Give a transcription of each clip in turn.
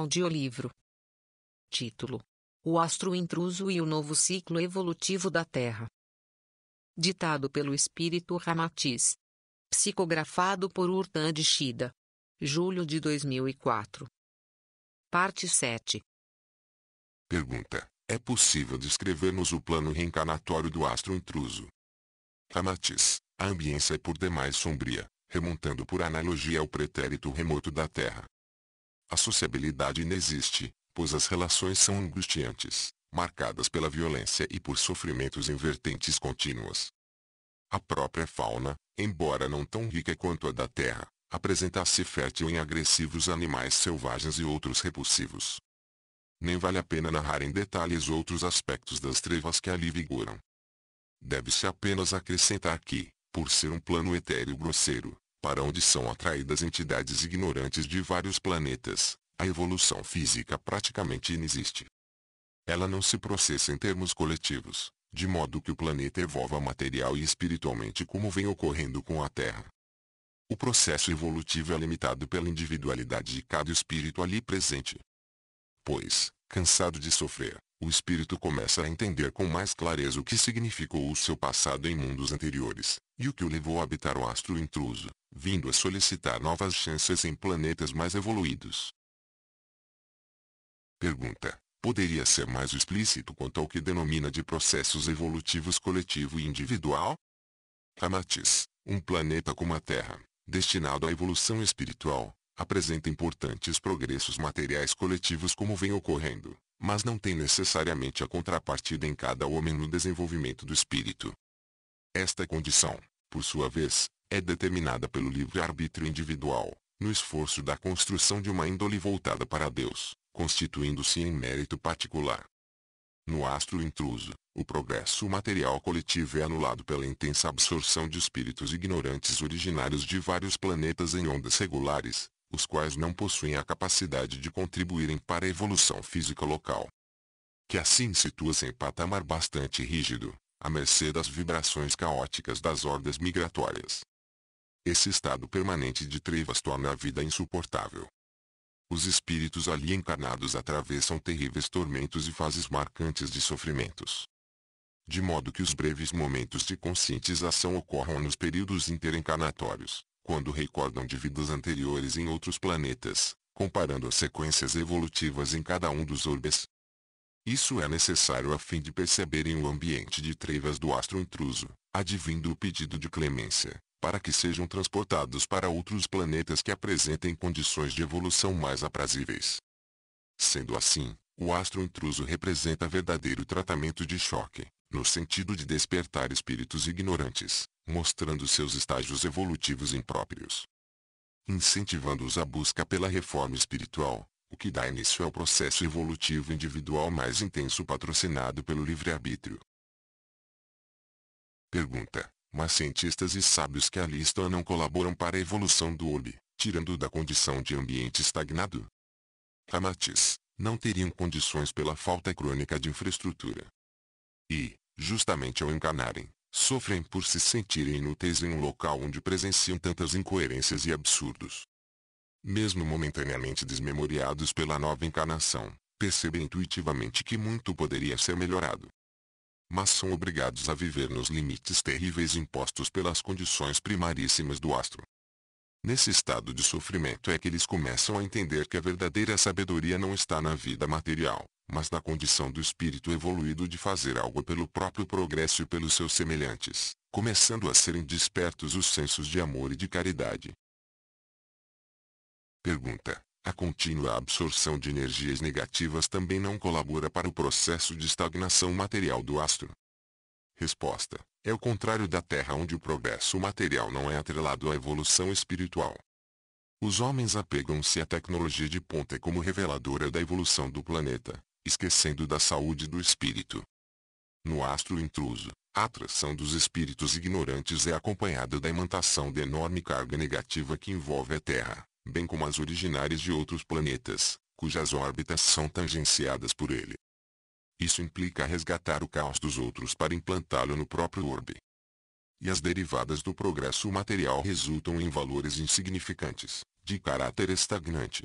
Audiolivro. Título: O Astro Intruso e o Novo Ciclo Evolutivo da Terra. Ditado pelo espírito Ramatiz. Psicografado por Urtan de Shida. Julho de 2004. Parte 7. Pergunta: É possível descrever-nos o plano reencarnatório do astro intruso? Ramatiz: A ambiência é por demais sombria, remontando por analogia ao pretérito remoto da Terra, a sociabilidade inexiste, pois as relações são angustiantes, marcadas pela violência e por sofrimentos em vertentes contínuas. A própria fauna, embora não tão rica quanto a da Terra, apresenta-se fértil em agressivos animais selvagens e outros repulsivos. Nem vale a pena narrar em detalhes outros aspectos das trevas que ali vigoram. Deve-se apenas acrescentar que, por ser um plano etéreo grosseiro, para onde são atraídas entidades ignorantes de vários planetas, a evolução física praticamente inexiste. Ela não se processa em termos coletivos, de modo que o planeta evolva material e espiritualmente como vem ocorrendo com a Terra. O processo evolutivo é limitado pela individualidade de cada espírito ali presente. Pois, cansado de sofrer, o espírito começa a entender com mais clareza o que significou o seu passado em mundos anteriores, e o que o levou a habitar o astro intruso, vindo a solicitar novas chances em planetas mais evoluídos. Pergunta. Poderia ser mais explícito quanto ao que denomina de processos evolutivos coletivo e individual? Ramatiz, um planeta como a Terra, destinado à evolução espiritual, apresenta importantes progressos materiais coletivos como vem ocorrendo, mas não tem necessariamente a contrapartida em cada homem no desenvolvimento do espírito. Esta condição, por sua vez, é determinada pelo livre-arbítrio individual, no esforço da construção de uma índole voltada para Deus, constituindo-se em mérito particular. No astro intruso, o progresso material coletivo é anulado pela intensa absorção de espíritos ignorantes originários de vários planetas em ondas regulares, os quais não possuem a capacidade de contribuírem para a evolução física local. Que assim situa-se em patamar bastante rígido, à mercê das vibrações caóticas das hordas migratórias. Esse estado permanente de trevas torna a vida insuportável. Os espíritos ali encarnados atravessam terríveis tormentos e fases marcantes de sofrimentos. De modo que os breves momentos de conscientização ocorram nos períodos interencarnatórios, quando recordam de vidas anteriores em outros planetas, comparando as sequências evolutivas em cada um dos orbes, isso é necessário a fim de perceberem o ambiente de trevas do astro intruso, advindo o pedido de clemência, para que sejam transportados para outros planetas que apresentem condições de evolução mais aprazíveis. Sendo assim, o astro intruso representa verdadeiro tratamento de choque, no sentido de despertar espíritos ignorantes, mostrando seus estágios evolutivos impróprios. Incentivando-os à busca pela reforma espiritual, o que dá início ao processo evolutivo individual mais intenso patrocinado pelo livre-arbítrio. Pergunta. Mas cientistas e sábios que ali estão não colaboram para a evolução do orbe, tirando da condição de ambiente estagnado? Ramatiz. Não teriam condições pela falta crônica de infraestrutura. E, justamente ao encanarem, sofrem por se sentirem inúteis em um local onde presenciam tantas incoerências e absurdos mesmo momentaneamente desmemoriados pela nova encarnação, percebem intuitivamente que muito poderia ser melhorado. Mas são obrigados a viver nos limites terríveis impostos pelas condições primaríssimas do astro. Nesse estado de sofrimento é que eles começam a entender que a verdadeira sabedoria não está na vida material, mas na condição do espírito evoluído de fazer algo pelo próprio progresso e pelos seus semelhantes, começando a serem despertos os sensos de amor e de caridade, Pergunta. A contínua absorção de energias negativas também não colabora para o processo de estagnação material do astro? Resposta. É o contrário da Terra onde o progresso material não é atrelado à evolução espiritual. Os homens apegam-se à tecnologia de ponta como reveladora da evolução do planeta, esquecendo da saúde do espírito. No astro intruso, a atração dos espíritos ignorantes é acompanhada da imantação de enorme carga negativa que envolve a Terra bem como as originárias de outros planetas, cujas órbitas são tangenciadas por ele. Isso implica resgatar o caos dos outros para implantá-lo no próprio orbe. E as derivadas do progresso material resultam em valores insignificantes, de caráter estagnante.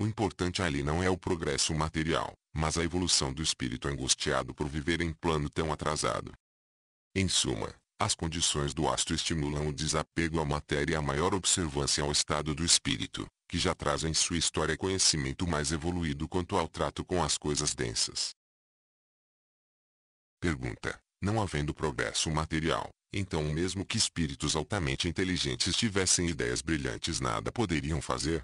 O importante ali não é o progresso material, mas a evolução do espírito angustiado por viver em plano tão atrasado. Em suma, as condições do astro estimulam o desapego à matéria e a maior observância ao estado do espírito, que já traz em sua história conhecimento mais evoluído quanto ao trato com as coisas densas. Pergunta. Não havendo progresso material, então mesmo que espíritos altamente inteligentes tivessem ideias brilhantes nada poderiam fazer?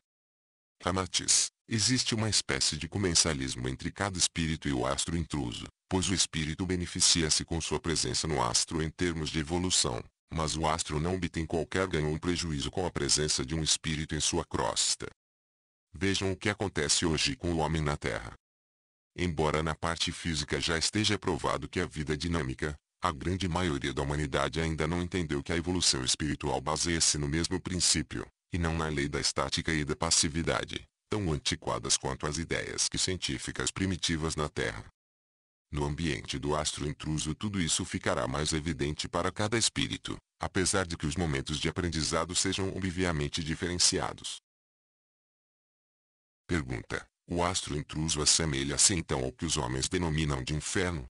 Ramatiz. Existe uma espécie de comensalismo entre cada espírito e o astro intruso, pois o espírito beneficia-se com sua presença no astro em termos de evolução, mas o astro não obtém qualquer ganho ou prejuízo com a presença de um espírito em sua crosta. Vejam o que acontece hoje com o homem na Terra. Embora na parte física já esteja provado que a vida é dinâmica, a grande maioria da humanidade ainda não entendeu que a evolução espiritual baseia-se no mesmo princípio, e não na lei da estática e da passividade tão antiquadas quanto as ideias que científicas primitivas na Terra. No ambiente do astro intruso tudo isso ficará mais evidente para cada espírito, apesar de que os momentos de aprendizado sejam obviamente diferenciados. Pergunta. O astro intruso assemelha-se então ao que os homens denominam de inferno?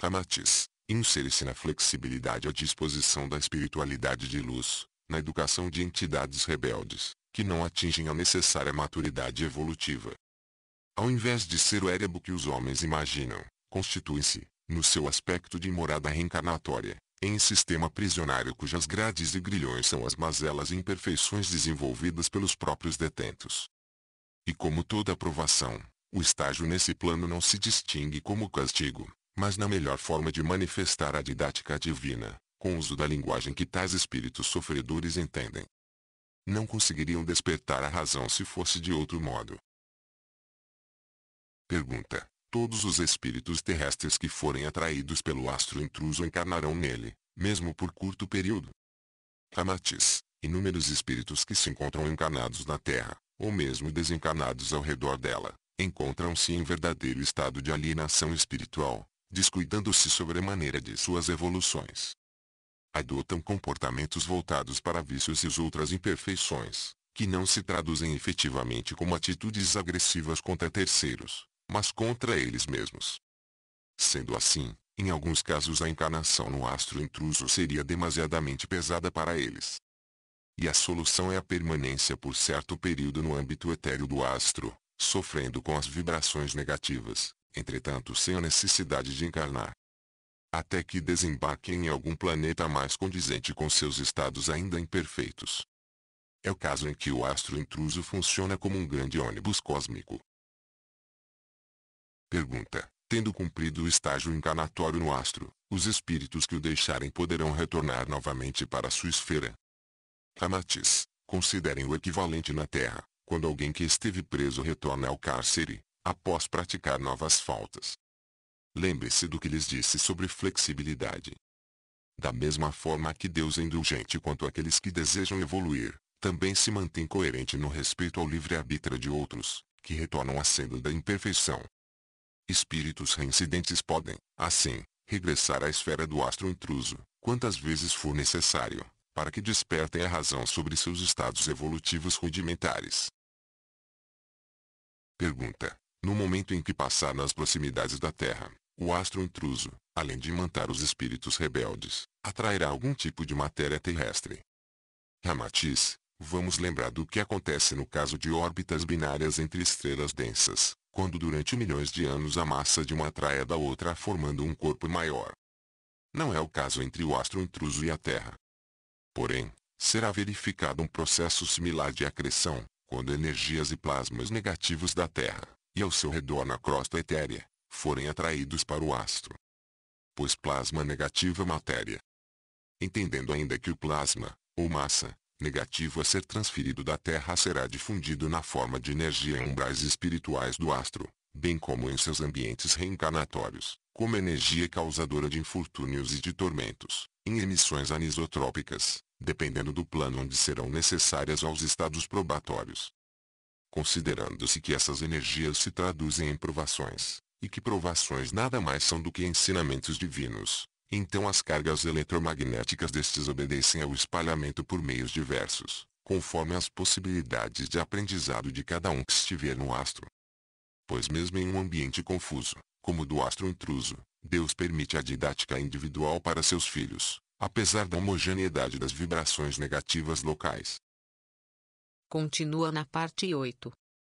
Ramatiz. Insere-se na flexibilidade à disposição da espiritualidade de luz, na educação de entidades rebeldes, que não atingem a necessária maturidade evolutiva. Ao invés de ser o érebo que os homens imaginam, constituem-se, no seu aspecto de morada reencarnatória, em sistema prisionário cujas grades e grilhões são as mazelas e imperfeições desenvolvidas pelos próprios detentos. E como toda aprovação, o estágio nesse plano não se distingue como castigo, mas na melhor forma de manifestar a didática divina, com uso da linguagem que tais espíritos sofredores entendem não conseguiriam despertar a razão se fosse de outro modo. Pergunta. Todos os espíritos terrestres que forem atraídos pelo astro intruso encarnarão nele, mesmo por curto período. Ramatiz. Inúmeros espíritos que se encontram encarnados na Terra, ou mesmo desencarnados ao redor dela, encontram-se em verdadeiro estado de alienação espiritual, descuidando-se sobremaneira de suas evoluções adotam comportamentos voltados para vícios e outras imperfeições, que não se traduzem efetivamente como atitudes agressivas contra terceiros, mas contra eles mesmos. Sendo assim, em alguns casos a encarnação no astro intruso seria demasiadamente pesada para eles. E a solução é a permanência por certo período no âmbito etéreo do astro, sofrendo com as vibrações negativas, entretanto sem a necessidade de encarnar até que desembarquem em algum planeta mais condizente com seus estados ainda imperfeitos. É o caso em que o astro intruso funciona como um grande ônibus cósmico. Pergunta: Tendo cumprido o estágio encarnatório no astro, os espíritos que o deixarem poderão retornar novamente para sua esfera? Ramatiz, considerem o equivalente na Terra, quando alguém que esteve preso retorna ao cárcere, após praticar novas faltas lembre-se do que lhes disse sobre flexibilidade. Da mesma forma que Deus é indulgente quanto àqueles que desejam evoluir, também se mantém coerente no respeito ao livre-arbítrio de outros, que retornam à senda da imperfeição. Espíritos reincidentes podem, assim, regressar à esfera do astro intruso, quantas vezes for necessário, para que despertem a razão sobre seus estados evolutivos rudimentares. Pergunta. No momento em que passar nas proximidades da Terra, o astro intruso, além de manter os espíritos rebeldes, atrairá algum tipo de matéria terrestre. Ramatiz, vamos lembrar do que acontece no caso de órbitas binárias entre estrelas densas, quando durante milhões de anos a massa de uma atrai a da outra formando um corpo maior. Não é o caso entre o astro intruso e a Terra. Porém, será verificado um processo similar de acreção, quando energias e plasmas negativos da Terra, e ao seu redor na crosta etérea, forem atraídos para o astro. Pois plasma negativo é matéria. Entendendo ainda que o plasma, ou massa, negativo a ser transferido da Terra será difundido na forma de energia em umbrais espirituais do astro, bem como em seus ambientes reencarnatórios, como energia causadora de infortúnios e de tormentos, em emissões anisotrópicas, dependendo do plano onde serão necessárias aos estados probatórios. Considerando-se que essas energias se traduzem em provações, e que provações nada mais são do que ensinamentos divinos. Então as cargas eletromagnéticas destes obedecem ao espalhamento por meios diversos, conforme as possibilidades de aprendizado de cada um que estiver no astro. Pois mesmo em um ambiente confuso, como o do astro intruso, Deus permite a didática individual para seus filhos, apesar da homogeneidade das vibrações negativas locais. Continua na parte 8.